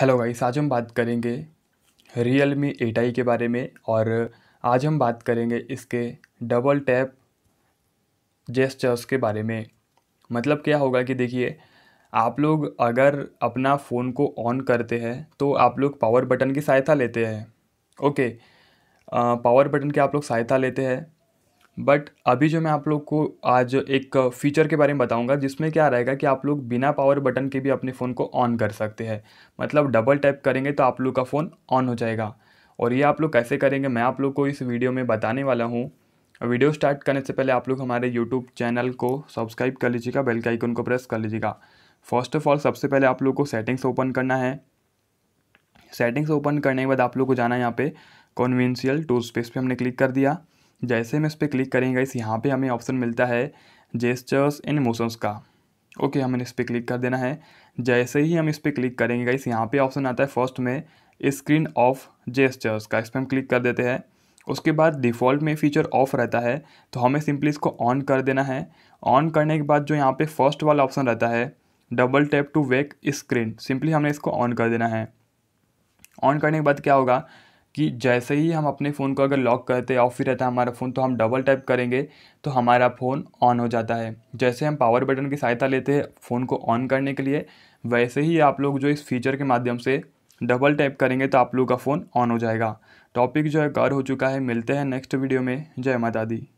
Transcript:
hello guys आज हम बात करेंगे रियल मी एट आई के बारे में और आज हम बात करेंगे इसके डबल टैप जेस्टर्स के बारे में मतलब क्या होगा कि देखिए आप लोग अगर अपना फ़ोन को ऑन करते हैं तो आप लोग पावर बटन की सहायता लेते हैं ओके पावर बटन की आप लोग सहायता लेते हैं बट अभी जो मैं आप लोग को आज एक फ़ीचर के बारे में बताऊंगा जिसमें क्या रहेगा कि आप लोग बिना पावर बटन के भी अपने फ़ोन को ऑन कर सकते हैं मतलब डबल टैप करेंगे तो आप लोग का फ़ोन ऑन हो जाएगा और ये आप लोग कैसे करेंगे मैं आप लोग को इस वीडियो में बताने वाला हूँ वीडियो स्टार्ट करने से पहले आप लोग हमारे यूट्यूब चैनल को सब्सक्राइब कर लीजिएगा बेल के आइकन को प्रेस कर लीजिएगा फर्स्ट ऑफ ऑल सबसे पहले आप लोग को सेटिंग्स ओपन करना है सेटिंग्स ओपन करने के बाद आप लोग को जाना है यहाँ पे कॉन्वेंशियल टूल स्पेस पे हमने क्लिक कर दिया जैसे हम इस पर क्लिक करेंगे इस यहाँ पे हमें ऑप्शन मिलता है जेस्चर्स एंड मोशंस का ओके हमें इस पर क्लिक कर देना है जैसे ही हम इस पर क्लिक करेंगे गाइस यहाँ पे ऑप्शन आता है फर्स्ट में स्क्रीन ऑफ जेस्चर्स का इस पर हम क्लिक कर देते हैं उसके बाद डिफ़ॉल्ट में फीचर ऑफ रहता है तो हमें सिंपली इसको ऑन कर देना है ऑन करने के बाद जो यहाँ पे फर्स्ट वाला ऑप्शन रहता है double tap to wake screen simply हमने इसको ऑन कर देना है ऑन करने के बाद क्या होगा कि जैसे ही हम अपने फ़ोन को अगर लॉक करते हैं ऑफ ही रहता है हमारा फ़ोन तो हम डबल टैप करेंगे तो हमारा फ़ोन ऑन हो जाता है जैसे हम पावर बटन की सहायता लेते हैं फ़ोन को ऑन करने के लिए वैसे ही आप लोग जो इस फीचर के माध्यम से डबल टैप करेंगे तो आप लोग का फ़ोन ऑन हो जाएगा टॉपिक जो है कवर हो चुका है मिलते हैं नेक्स्ट वीडियो में जय माता दी